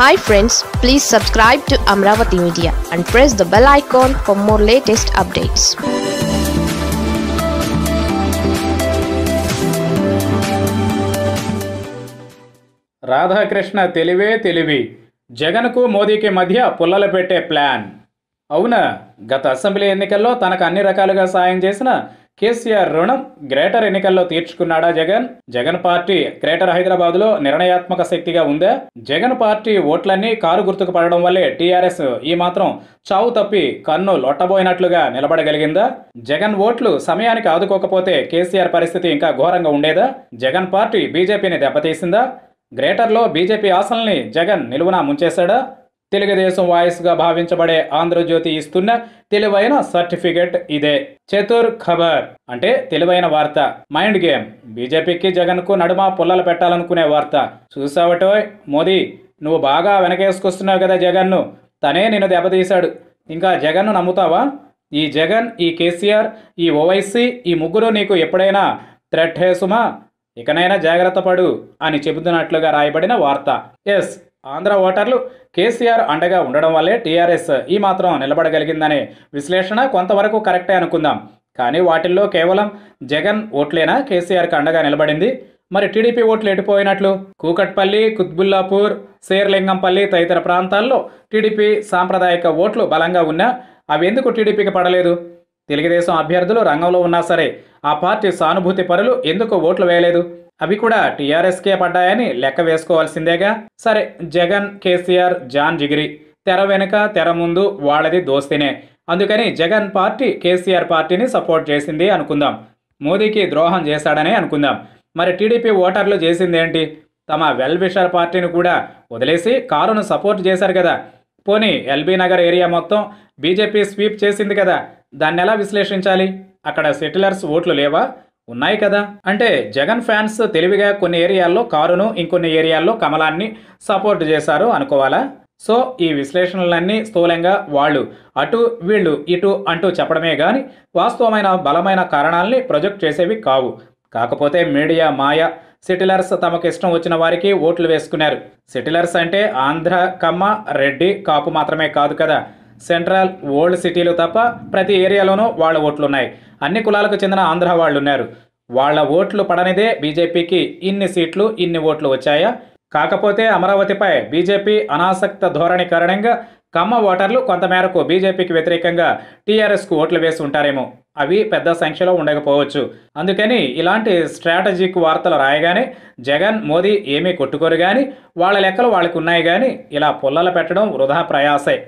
hi friends please subscribe to Amaravati media and press the bell icon for more latest updates Radhakrishna తెలివే తెలివి జగన్కు మోదీకి మధ్య పుల్లలు పెట్టే ప్లాన్ అవునా గత అసెంబ్లీ ఎన్నికల్లో తనకు అన్ని రకాలుగా సాయం చేసిన కేసీఆర్ రుణం గ్రేటర్ ఎన్నికల్లో తీర్చుకున్నాడా జగన్ జగన్ పార్టీ గ్రేటర్ హైదరాబాద్ లో నిర్ణయాత్మక శక్తిగా ఉందా జగన్ పార్టీ ఓట్లన్నీ కారు గుర్తుకు పడడం వల్లే టీఆర్ఎస్ ఈ మాత్రం చావు తప్పి కన్ను లొట్టబోయినట్లుగా నిలబడగలిగిందా జగన్ ఓట్లు సమయానికి ఆదుకోకపోతే కేసీఆర్ పరిస్థితి ఇంకా ఘోరంగా ఉండేదా జగన్ పార్టీ బీజేపీని దెబ్బతీసిందా గ్రేటర్లో బీజేపీ ఆశల్ని జగన్ నిలువునా ముంచేశాడా తెలుగుదేశం వాయిస్గా భావించబడే ఆంధ్రజ్యోతి ఇస్తున్న తెలివైన సర్టిఫికెట్ ఇదే చతుర్ ఖబర్ అంటే తెలివైన వార్త మైండ్ గేమ్ బీజేపీకి జగన్కు నడుమ పుల్లలు పెట్టాలనుకునే వార్త చూసావటో మోదీ నువ్వు బాగా వెనకేసుకొస్తున్నావు కదా జగన్ను తనే నిన్ను దెబ్బతీశాడు ఇంకా జగన్ను నమ్ముతావా ఈ జగన్ ఈ కేసీఆర్ ఈ ఓవైసీ ఈ ముగ్గురు నీకు ఎప్పుడైనా థ్రెట్ హేసుమా ఇకనైనా జాగ్రత్త పడు అని చెబుతున్నట్లుగా రాయబడిన వార్త ఎస్ ఆంధ్ర ఓటర్లు కేసీఆర్ అండగా ఉండడం వల్లే టీఆర్ఎస్ ఈ మాత్రం నిలబడగలిగిందనే విశ్లేషణ కొంతవరకు కరెక్టే అనుకుందాం కానీ వాటిల్లో కేవలం జగన్ ఓట్లేనా కేసీఆర్కి అండగా నిలబడింది మరి టీడీపీ ఓట్లు ఎటుపోయినట్లు కూకట్పల్లి కుత్బుల్లాపూర్ శేర్లింగంపల్లి తదితర ప్రాంతాల్లో టీడీపీ సాంప్రదాయక ఓట్లు బలంగా ఉన్నా అవి ఎందుకు టీడీపీకి పడలేదు తెలుగుదేశం అభ్యర్థులు రంగంలో ఉన్నా సరే ఆ పార్టీ సానుభూతి పరులు ఎందుకు ఓట్లు వేయలేదు అవి కూడా టీఆర్ఎస్కే పడ్డాయని లెక్క వేసుకోవాల్సిందేగా సరే జగన్ కేసీఆర్ జాన్ జిగిరి తెర వెనుక తెర ముందు వాళ్ళది దోస్తినే అందుకని జగన్ పార్టీ కేసీఆర్ పార్టీని సపోర్ట్ చేసింది అనుకుందాం మోదీకి ద్రోహం చేశాడని అనుకుందాం మరి టీడీపీ ఓటర్లు చేసిందేంటి తమ వెల్విషర్ పార్టీని కూడా వదిలేసి కారును సపోర్ట్ చేశారు కదా పోనీ ఎల్బీ నగర్ ఏరియా మొత్తం బీజేపీ స్వీప్ చేసింది కదా దాన్ని ఎలా విశ్లేషించాలి అక్కడ సెటిలర్స్ ఓట్లు లేవా ఉన్నాయి కదా అంటే జగన్ ఫ్యాన్స్ తెలివిగా కొన్ని ఏరియాల్లో కారును ఇంకొన్ని ఏరియాల్లో కమలాన్ని సపోర్ట్ చేశారు అనుకోవాలా సో ఈ విశ్లేషణలన్నీ స్థూలంగా వాళ్ళు అటు వీళ్ళు ఇటు అంటూ చెప్పడమే కానీ వాస్తవమైన బలమైన కారణాలని ప్రొజెక్ట్ చేసేవి కావు కాకపోతే మీడియా మాయ సెటిలర్స్ తమకు ఇష్టం వచ్చిన వారికి ఓట్లు వేసుకున్నారు సెటిలర్స్ అంటే ఆంధ్ర కమ్మ రెడ్డి కాపు మాత్రమే కాదు కదా సెంట్రల్ ఓల్డ్ సిటీలు తప్ప ప్రతి ఏరియాలోనూ వాళ్ళ ఓట్లున్నాయి అన్ని కులాలకు చెందిన ఆంధ్ర వాళ్ళు ఉన్నారు వాళ్ల ఓట్లు పడనిదే బీజేపీకి ఇన్ని సీట్లు ఇన్ని ఓట్లు వచ్చాయా కాకపోతే అమరావతిపై బీజేపీ అనాసక్త ధోరణి కారణంగా కమ్మ ఓటర్లు కొంతమేరకు బీజేపీకి వ్యతిరేకంగా టీఆర్ఎస్కు ఓట్లు వేసి ఉంటారేమో అవి పెద్ద సంఖ్యలో ఉండకపోవచ్చు అందుకని ఇలాంటి స్ట్రాటజిక్ వార్తలు రాయగానే జగన్ మోదీ ఏమీ కొట్టుకోరు కానీ వాళ్ళ లెక్కలు వాళ్ళకు ఉన్నాయి కానీ ఇలా పుల్లలు పెట్టడం వృధా ప్రయాసే